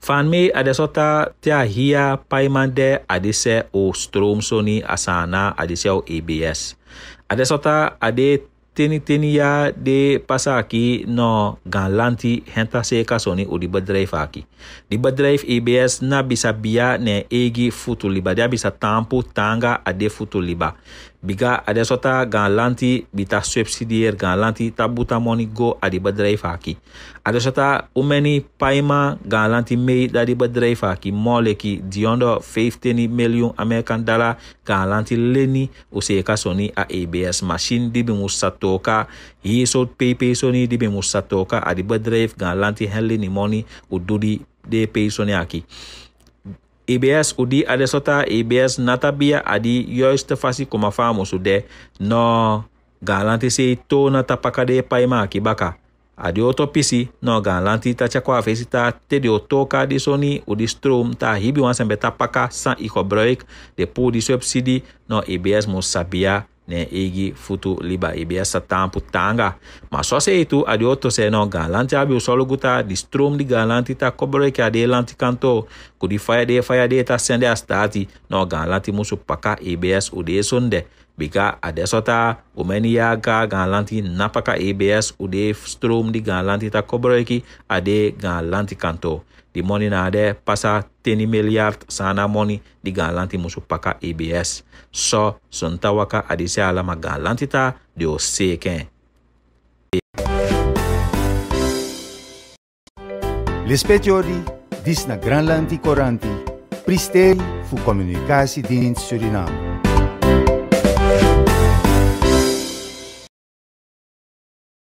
Fan me adesota te ahia paimande adese o strom stromsoni asana adese o EBS. Adesota ade teniteni ya de pasaki no ganlanti henta seka soni o di bedrijf aki. Di bedrijf EBS na bisa bia ne egi futu liba. Dia bisa tampu tanga ade futu liba. Biga adesota gan lanti bita subsidier gan lanti tabuta money go adi bedrijf haki. Adesota umeni paima gan lanti mei dadi bedrijf haki moleki diondo 15 million American dollar gan lanti leni useka soni a ABS machine dibi musatoka yeso pepe soni dibi musatoka adi bedrijf gan lanti hen leni money ududi de pe soni haki. ABS udi ada sota EBS natabia adi yoiste fasi kuma famu sude no galanti se to nata pakade paima kibaka adi oto pisi no galanti ta chakwa afesi ta te de otoka di soni udi strom ta hibi wansembe ta paka san ikobroik de pou di subsidi no ABS mo sabia ne egi futu liba ibiasa tampu tanga ma soase itu adi otto seno galanti abi usoluguta di strom di galanti ta kobreke adi elanti kanto ku di faya de faya de ta sende astati no galanti musu paka ibs ude sonde Bika ade sota umeni ya ga galanti napaka ABS ude strom di galanti ta kobroeki ade galanti kanto. Di moni na ade pasa teni miliard sana moni di galanti musu paka ABS. So, sontawaka ade alama galanti ta di oseken. seken. Rispettiori, dis na Granlanti Coranti, pristei fu di Suriname.